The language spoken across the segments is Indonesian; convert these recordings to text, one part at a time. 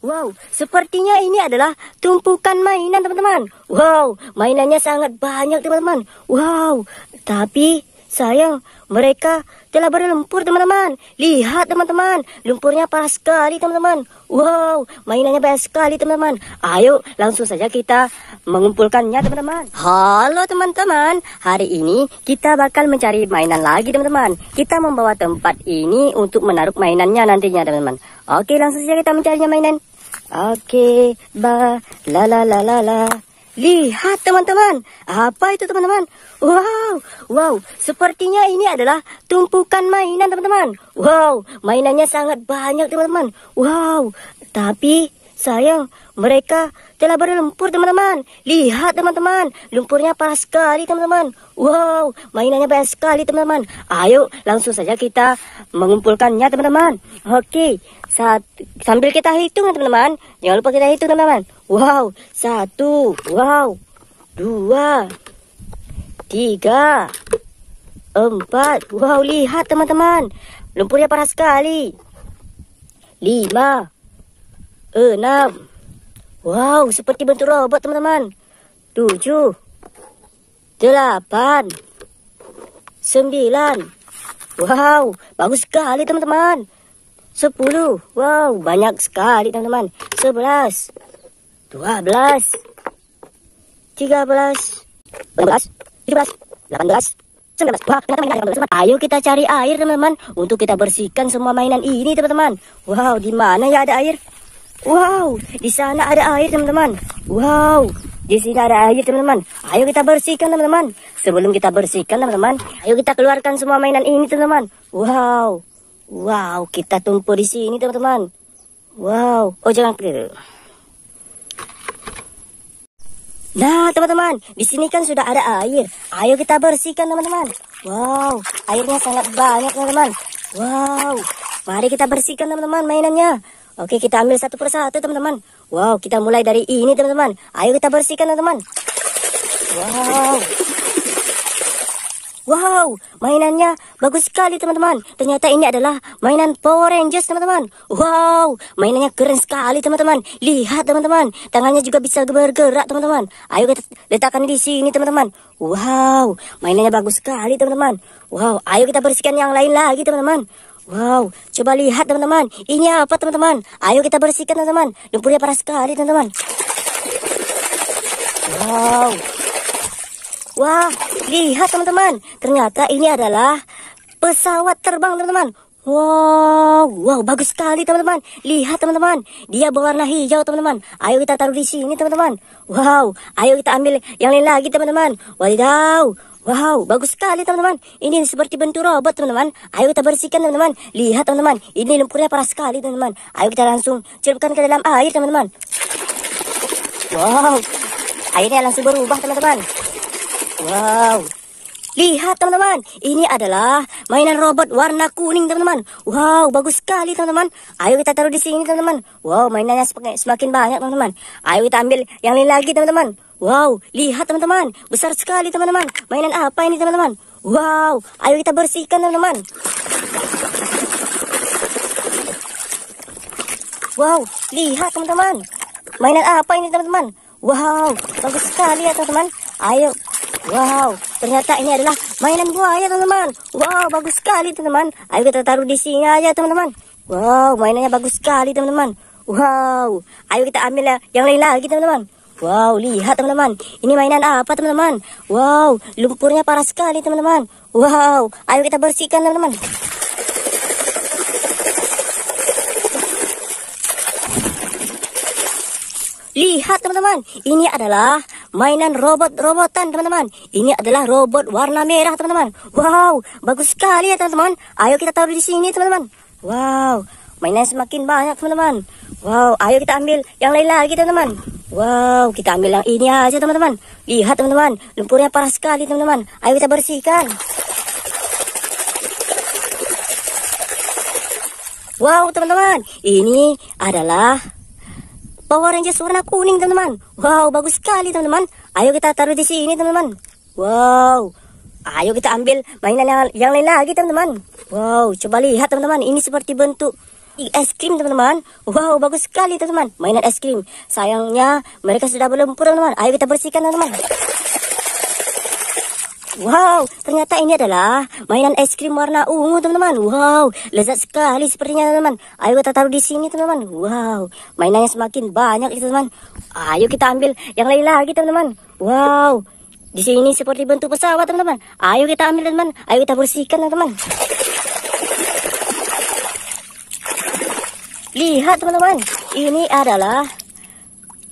Wow, sepertinya ini adalah tumpukan mainan teman-teman. Wow, mainannya sangat banyak teman-teman. Wow, tapi sayang mereka telah berlumpur teman-teman. Lihat teman-teman, lumpurnya parah sekali teman-teman. Wow, mainannya banyak sekali teman-teman. Ayo langsung saja kita mengumpulkannya teman-teman. Halo teman-teman, hari ini kita bakal mencari mainan lagi teman-teman. Kita membawa tempat ini untuk menaruh mainannya nantinya teman-teman. Oke, langsung saja kita mencarinya mainan. Okey, ba, la la la la la. Lihat teman-teman, apa itu teman-teman? Wow, wow, sepertinya ini adalah tumpukan mainan teman-teman. Wow, mainannya sangat banyak teman-teman. Wow, tapi sayang, Mereka telah berlumpur, teman-teman. Lihat, teman-teman. Lumpurnya parah sekali, teman-teman. Wow, mainannya banyak sekali, teman-teman. Ayo, langsung saja kita mengumpulkannya, teman-teman. Oke, saat, sambil kita hitung, teman-teman. Jangan lupa kita hitung, teman-teman. Wow, satu. Wow, dua. Tiga. Empat. Wow, lihat, teman-teman. Lumpurnya parah sekali. Lima. Enam. Wow, seperti bentuk robot, teman-teman. Tujuh. Delapan. Sembilan. Wow, bagus sekali, teman-teman. Sepuluh. Wow, banyak sekali, teman-teman. Sebelas. Dua belas. Tiga belas. Empat belas. Tujuh belas. Delapan belas. ayo kita cari air, teman-teman, untuk kita bersihkan semua mainan ini, teman-teman. Wow, dimana ya ada air? Wow, di sana ada air teman-teman. Wow, di sini ada air teman-teman. Ayo kita bersihkan teman-teman. Sebelum kita bersihkan teman-teman, ayo kita keluarkan semua mainan ini teman-teman. Wow, wow, kita tumpu di sini teman-teman. Wow, oh jangan keliru. Nah, teman-teman, di sini kan sudah ada air. Ayo kita bersihkan, teman-teman. Wow, airnya sangat banyak, teman-teman. Wow, mari kita bersihkan, teman-teman, mainannya. Oke, kita ambil satu persatu, teman-teman. Wow, kita mulai dari ini, teman-teman. Ayo kita bersihkan, teman-teman. Wow. Wow, mainannya bagus sekali, teman-teman. Ternyata ini adalah mainan Power Rangers, teman-teman. Wow, mainannya keren sekali, teman-teman. Lihat, teman-teman. Tangannya juga bisa bergerak, teman-teman. Ayo kita letakkan di sini, teman-teman. Wow, mainannya bagus sekali, teman-teman. Wow, ayo kita bersihkan yang lain lagi, teman-teman. Wow, coba lihat teman-teman. Ini apa teman-teman? Ayo kita bersihkan teman-teman. Lumpurnya parah sekali teman-teman. Wow. Wah, lihat teman-teman. Ternyata ini adalah pesawat terbang teman-teman. Wow, wow, bagus sekali teman-teman. Lihat teman-teman, dia berwarna hijau teman-teman. Ayo kita taruh di sini teman-teman. Wow, ayo kita ambil yang lain lagi teman-teman. Wadidaw, Wow, bagus sekali teman-teman. Ini seperti bentuk robot teman-teman. Ayo kita bersihkan teman-teman. Lihat teman-teman, ini lumpurnya parah sekali teman-teman. Ayo kita langsung celupkan ke dalam air teman-teman. Wow, airnya langsung berubah teman-teman. Wow, Lihat teman-teman, ini adalah mainan robot warna kuning teman-teman. Wow, bagus sekali teman-teman. Ayo kita taruh di sini teman-teman. Wow, mainannya semakin banyak teman-teman. Ayo kita ambil yang lain lagi teman-teman. Wow, lihat teman-teman. Besar sekali teman-teman. Mainan apa ini teman-teman? Wow, ayo kita bersihkan teman-teman. Wow, lihat teman-teman. Mainan apa ini teman-teman? Wow, bagus sekali ya teman-teman. Ayo. Wow, ternyata ini adalah mainan buaya teman-teman. Wow, bagus sekali teman-teman. Ayo kita taruh di sini aja teman-teman. Wow, mainannya bagus sekali teman-teman. Wow, ayo kita ambil yang lain lagi teman-teman. Wow, lihat teman-teman. Ini mainan apa teman-teman? Wow, lumpurnya parah sekali teman-teman. Wow, ayo kita bersihkan teman-teman. Lihat teman-teman, ini adalah mainan robot-robotan teman-teman. Ini adalah robot warna merah teman-teman. Wow, bagus sekali ya teman-teman. Ayo kita taruh di sini teman-teman. Wow, mainan semakin banyak teman-teman. Wow, ayo kita ambil yang lain lagi teman-teman. Wow, kita ambil yang ini aja teman-teman. Lihat teman-teman, lumpurnya parah sekali teman-teman. Ayo kita bersihkan. Wow teman-teman, ini adalah Power Rangers warna kuning teman-teman. Wow, bagus sekali teman-teman. Ayo kita taruh di sini teman-teman. Wow, ayo kita ambil mainan yang, yang lain lagi teman-teman. Wow, coba lihat teman-teman, ini seperti bentuk es krim teman-teman Wow bagus sekali teman-teman Mainan es krim Sayangnya mereka sudah berlumpur teman-teman Ayo kita bersihkan teman-teman Wow, ternyata ini adalah mainan es krim warna ungu, teman-teman. Wow, lezat sekali sepertinya, teman-teman. Ayo kita taruh di sini, teman-teman. Wow, mainannya semakin banyak, teman-teman. Ayo kita ambil yang lain lagi, teman-teman. Wow, di sini seperti bentuk pesawat, teman-teman. Ayo kita ambil, teman-teman. Ayo kita bersihkan, teman-teman. Lihat teman-teman, ini adalah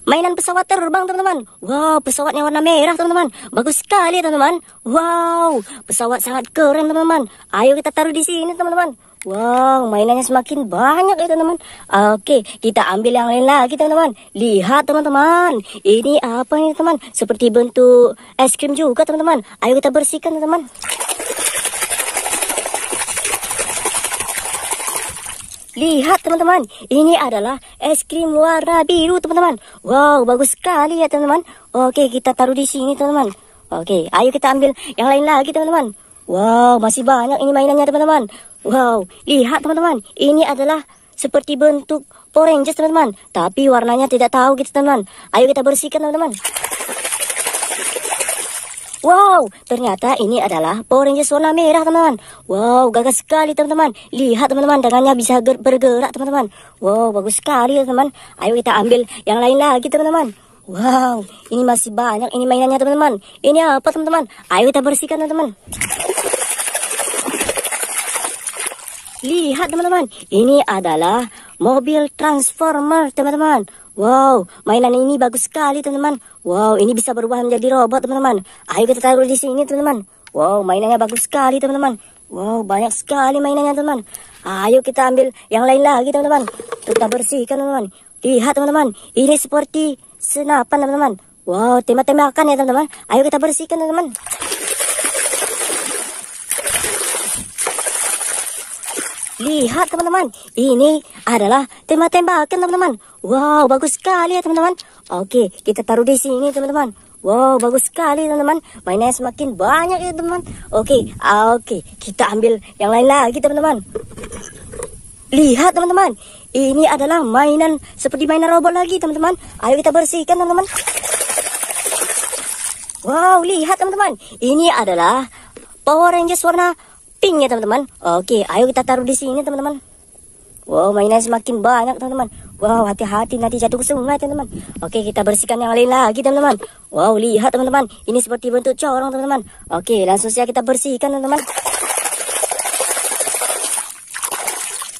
mainan pesawat terbang teman-teman. Wow, pesawatnya warna merah teman-teman. Bagus sekali teman-teman. Wow, pesawat sangat keren teman-teman. Ayo kita taruh di sini teman-teman. Wow, mainannya semakin banyak ya teman-teman. Oke, kita ambil yang lain lagi teman-teman. Lihat teman-teman, ini apa nih teman? Seperti bentuk es krim juga teman-teman. Ayo kita bersihkan teman-teman. Lihat teman-teman, ini adalah es krim warna biru teman-teman. Wow, bagus sekali ya teman-teman. Oke, kita taruh di sini teman-teman. Oke, ayo kita ambil yang lain lagi teman-teman. Wow, masih banyak ini mainannya teman-teman. Wow, lihat teman-teman, ini adalah seperti bentuk Rangers teman-teman. Tapi warnanya tidak tahu gitu teman-teman. Ayo kita bersihkan teman-teman. Wow, ternyata ini adalah Power Rangers warna merah, teman-teman. Wow, gagah sekali, teman-teman. Lihat, teman-teman, tangannya bisa bergerak, teman-teman. Wow, bagus sekali, teman-teman. Ayo kita ambil yang lain lagi, teman-teman. Wow, ini masih banyak ini mainannya, teman-teman. Ini apa, teman-teman? Ayo kita bersihkan, teman-teman. Lihat, teman-teman. Ini adalah mobil transformer, teman-teman. Wow, mainan ini bagus sekali, teman-teman. Wow, ini bisa berubah menjadi robot, teman-teman. Ayo kita taruh di sini, teman-teman. Wow, mainannya bagus sekali, teman-teman. Wow, banyak sekali mainannya, teman-teman. Ayo kita ambil yang lain lagi, teman-teman. Kita bersihkan, teman-teman. Lihat, teman-teman. Ini seperti senapan, teman-teman. Wow, tema-temakan ya, teman-teman. Ayo kita bersihkan, teman-teman. Lihat teman-teman, ini adalah tembak-tembakan teman-teman. Wow, bagus sekali ya teman-teman. Oke, kita taruh di sini teman-teman. Wow, bagus sekali teman-teman. Mainnya semakin banyak ya teman-teman. Oke, oke, kita ambil yang lain lagi teman-teman. Lihat teman-teman, ini adalah mainan seperti mainan robot lagi teman-teman. Ayo kita bersihkan teman-teman. Wow, lihat teman-teman. Ini adalah Power Rangers warna penting ya teman-teman. Oke, ayo kita taruh di sini teman-teman. Wow, mainan semakin banyak teman-teman. Wow, hati-hati nanti jatuh ke sungai teman-teman. Oke, kita bersihkan yang lain lagi teman-teman. Wow, lihat teman-teman. Ini seperti bentuk corong teman-teman. Oke, langsung saja kita bersihkan teman-teman.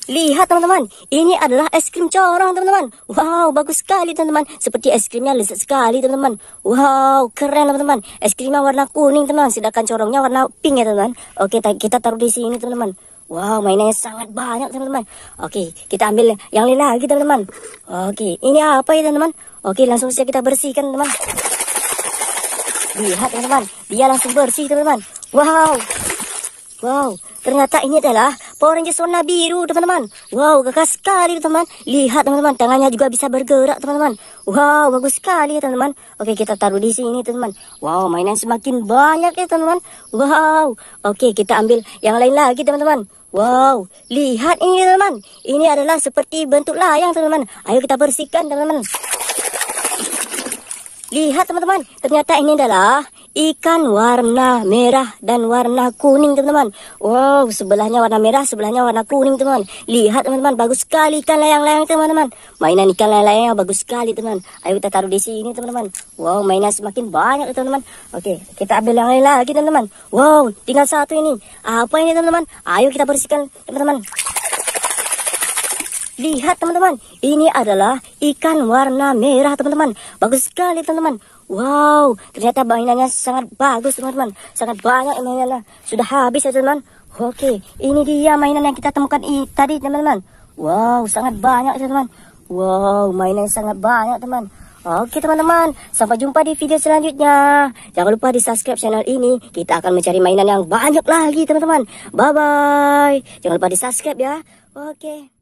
Lihat teman-teman, ini adalah es krim corong teman-teman. Wow, bagus sekali teman-teman. Seperti es krimnya lezat sekali teman-teman. Wow, keren teman-teman. Es krimnya warna kuning teman-teman, sedangkan corongnya warna pink ya teman-teman. Oke, kita taruh di sini teman-teman. Wow, mainannya sangat banyak teman-teman. Oke, kita ambil yang lain lagi teman-teman. Oke, ini apa ya teman-teman? Oke, langsung saja kita bersihkan teman-teman. Lihat teman-teman, dia langsung bersih teman-teman. Wow, wow, ternyata ini adalah Power Ranger warna biru teman-teman. Wow gagah sekali teman-teman. Lihat teman-teman tangannya juga bisa bergerak teman-teman. Wow bagus sekali teman-teman. Oke kita taruh di sini teman-teman. Wow mainan semakin banyak ya teman-teman. Wow. Oke kita ambil yang lain lagi teman-teman. Wow, lihat ini teman-teman. Ini adalah seperti bentuk layang teman-teman. Ayo kita bersihkan teman-teman. Lihat teman-teman, ternyata ini adalah ikan warna merah dan warna kuning teman-teman. Wow, sebelahnya warna merah, sebelahnya warna kuning teman-teman. Lihat teman-teman, bagus sekali ikan layang-layang teman-teman. Mainan ikan layang-layang bagus sekali teman-teman. Ayo kita taruh di sini teman-teman. Wow, mainan semakin banyak teman-teman. Oke, kita ambil yang lain lagi teman-teman. Wow, tinggal satu ini. Apa ini teman-teman? Ayo kita bersihkan teman-teman. Lihat teman-teman, ini adalah ikan warna merah teman-teman. Bagus sekali teman-teman. Wow, ternyata mainannya sangat bagus teman-teman. Sangat banyak mainannya. Sudah habis ya teman-teman. Oke, ini dia mainan yang kita temukan tadi teman-teman. Wow, sangat banyak teman-teman. Wow, mainan sangat banyak teman. Oke teman-teman, sampai jumpa di video selanjutnya. Jangan lupa di subscribe channel ini. Kita akan mencari mainan yang banyak lagi teman-teman. Bye-bye. Jangan lupa di subscribe ya. Oke.